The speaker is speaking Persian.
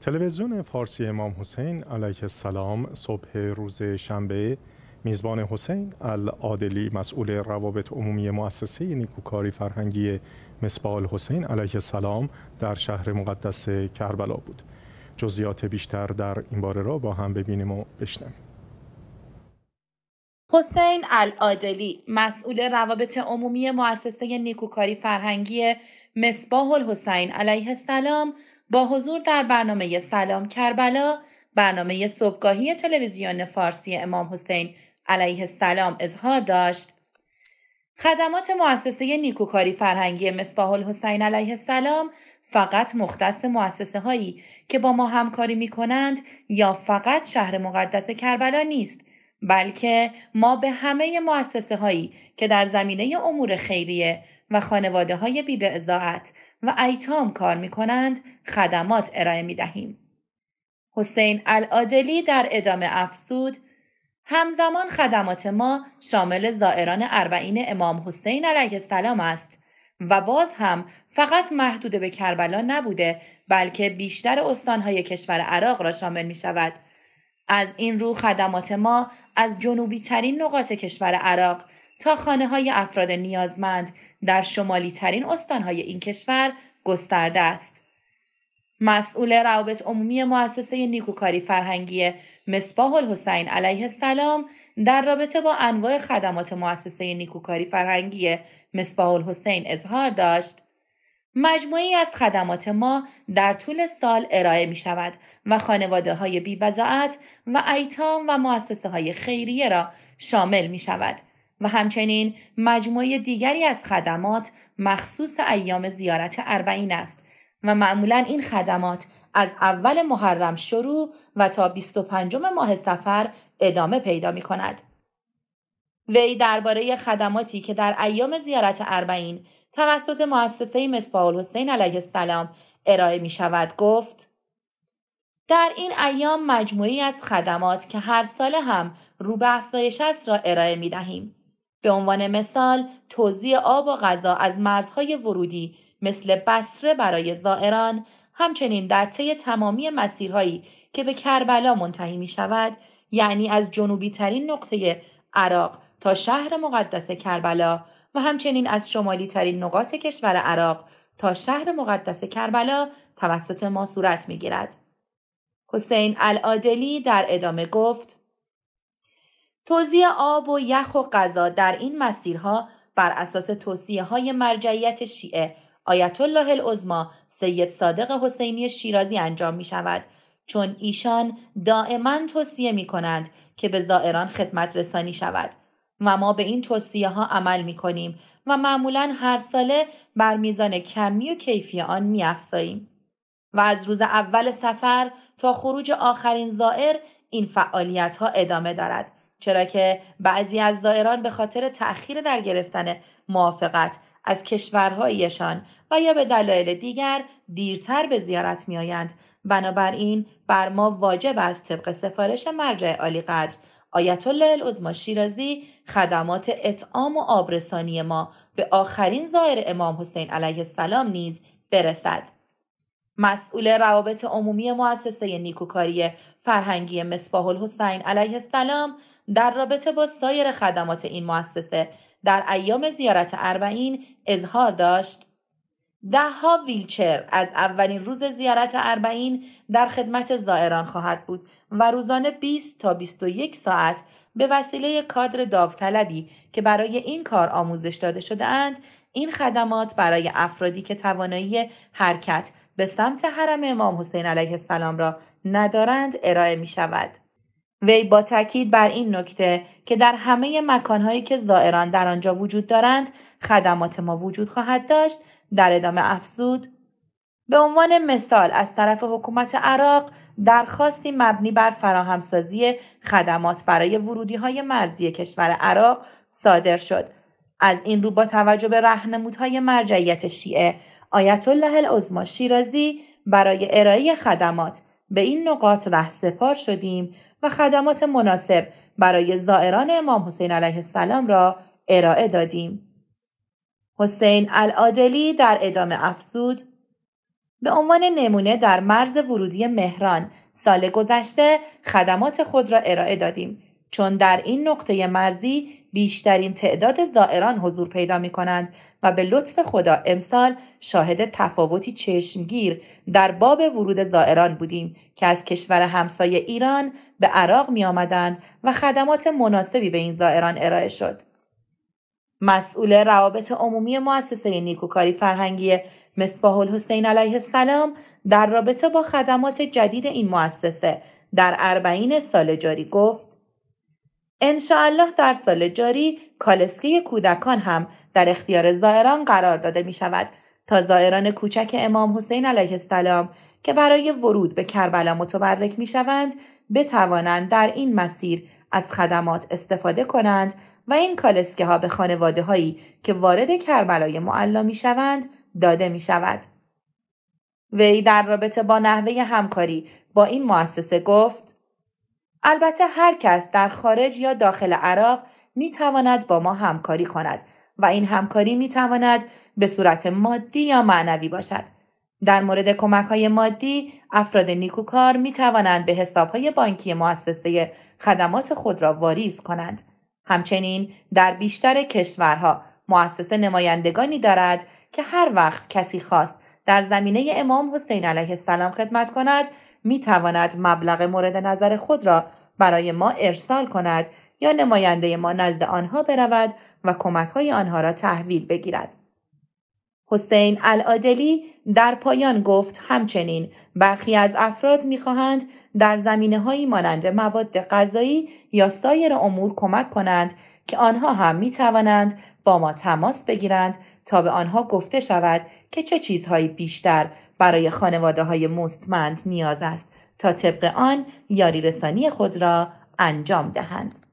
تلویزیون فارسی امام حسین علیه السلام صبح روز شنبه میزبان حسین العادلی مسئول روابط عمومی مؤسسه نیکوکاری فرهنگی مسبال حسین علیه السلام در شهر مقدس کربلا بود جزیات بیشتر در این باره را با هم ببینیم و بشنویم حسین العادلی مسئول روابط عمومی مؤسسه نیکوکاری فرهنگی مصباح الحسین علیه السلام با حضور در برنامه سلام کربلا برنامه صبحگاهی تلویزیون فارسی امام حسین علیه السلام اظهار داشت خدمات مؤسسه نیکوکاری فرهنگی مصباح الحسین علیه السلام فقط مختص مؤسسه هایی که با ما همکاری می کنند یا فقط شهر مقدس کربلا نیست بلکه ما به همه مؤسسه هایی که در زمینه امور خیریه و خانواده های بیبعضاعت و ایتام کار می خدمات ارائه می دهیم. حسین العادلی در ادامه افسود همزمان خدمات ما شامل زائران اربعین امام حسین علیه السلام است و باز هم فقط محدود به کربلا نبوده بلکه بیشتر استانهای کشور عراق را شامل می شود از این رو خدمات ما از جنوبی ترین نقاط کشور عراق تا خانه های افراد نیازمند در شمالی ترین استانهای این کشور گسترده است. مسئول روابط عمومی مؤسسه نیکوکاری فرهنگی مصباح الحسین علیه السلام در رابطه با انواع خدمات مؤسسه نیکوکاری فرهنگی مصباح الحسین اظهار داشت مجموعی از خدمات ما در طول سال ارائه می شود و خانواده های بیوزاعت و ایتام و مؤسسه های خیریه را شامل می شود و همچنین مجموعه دیگری از خدمات مخصوص ایام زیارت اربعین است و معمولا این خدمات از اول محرم شروع و تا 25 ماه سفر ادامه پیدا می کند. وی درباره خدماتی که در ایام زیارت اربعین توسط مؤسسه مصباح الحسین علیه السلام ارائه می شود گفت در این ایام مجموعی از خدمات که هر ساله هم رو به افزایش است را ارائه می دهیم. به عنوان مثال توزیع آب و غذا از مرزهای ورودی مثل بسره برای زائران همچنین در طی تمامی مسیرهایی که به کربلا منتهی می شود یعنی از جنوبی ترین نقطه عراق تا شهر مقدس کربلا و همچنین از شمالی ترین نقاط کشور عراق تا شهر مقدس کربلا توسط ما صورت می گیرد. حسین العادلی در ادامه گفت توزیع آب و یخ و غذا در این مسیرها بر اساس توصیه های مرجعیت شیعه آیت الله العظما سید صادق حسینی شیرازی انجام می شود چون ایشان دائما توصیه می کنند که به زائران خدمت رسانی شود و ما به این توصیه ها عمل می کنیم و معمولا هر ساله بر میزان کمی و کیفی آن می افزاییم. و از روز اول سفر تا خروج آخرین زائر این فعالیت ها ادامه دارد چرا که بعضی از زائران به خاطر تأخیر در گرفتن موافقت از کشورهایشان و یا به دلایل دیگر دیرتر به زیارت میآیند بنابراین بر ما واجب است طبق سفارش مرجع عالی قدر آیت الله العظما شیرازی خدمات اطعام و آبرسانی ما به آخرین زائر امام حسین علیه السلام نیز برسد مسئول روابط عمومی مؤسسه نیکوکاری فرهنگی مصباح الحسین علیه السلام در رابطه با سایر خدمات این مؤسسه در ایام زیارت اربعین اظهار داشت ده ها ویلچر از اولین روز زیارت اربعین در خدمت زائران خواهد بود و روزانه 20 تا 21 ساعت به وسیله کادر داوطلبی که برای این کار آموزش داده شده اند این خدمات برای افرادی که توانایی حرکت به سمت حرم امام حسین علیه السلام را ندارند ارائه می شود. وی با تاکید بر این نکته که در همه مکانهایی که زائران در آنجا وجود دارند خدمات ما وجود خواهد داشت در ادامه افزود به عنوان مثال از طرف حکومت عراق درخواستی مبنی بر فراهمسازی خدمات برای ورودی های مرزی کشور عراق صادر شد از این رو با توجه به رهنمودهای مرجعیت شیعه آیت الله العظما شیرازی برای ارائه خدمات به این نقاط ره سپار شدیم و خدمات مناسب برای زائران امام حسین علیه السلام را ارائه دادیم. حسین العادلی در ادامه افزود به عنوان نمونه در مرز ورودی مهران سال گذشته خدمات خود را ارائه دادیم چون در این نقطه مرزی بیشترین تعداد زائران حضور پیدا می کنند و به لطف خدا امسال شاهد تفاوتی چشمگیر در باب ورود زائران بودیم که از کشور همسایه ایران به عراق می آمدند و خدمات مناسبی به این زائران ارائه شد. مسئول روابط عمومی مؤسسه نیکوکاری فرهنگی مصباح الحسین علیه السلام در رابطه با خدمات جدید این مؤسسه در اربعین سال جاری گفت الله در سال جاری کالسکه کودکان هم در اختیار زائران قرار داده می شود تا زائران کوچک امام حسین علیه السلام که برای ورود به کربلا متبرک می شوند بتوانند در این مسیر از خدمات استفاده کنند و این کالسکه ها به خانواده هایی که وارد کربلای معلا می شوند داده می شود. وی در رابطه با نحوه همکاری با این مؤسسه گفت البته هر کس در خارج یا داخل عراق می تواند با ما همکاری کند و این همکاری می تواند به صورت مادی یا معنوی باشد. در مورد کمک های مادی افراد نیکوکار می توانند به حساب های بانکی مؤسسه خدمات خود را واریز کنند. همچنین در بیشتر کشورها مؤسسه نمایندگانی دارد که هر وقت کسی خواست در زمینه امام حسین علیه السلام خدمت کند می تواند مبلغ مورد نظر خود را برای ما ارسال کند یا نماینده ما نزد آنها برود و کمک های آنها را تحویل بگیرد. حسین العادلی در پایان گفت همچنین برخی از افراد میخواهند در زمینه هایی مانند مواد غذایی یا سایر امور کمک کنند که آنها هم می توانند با ما تماس بگیرند تا به آنها گفته شود که چه چیزهایی بیشتر برای خانواده های مستمند نیاز است تا طبق آن یاری رسانی خود را انجام دهند.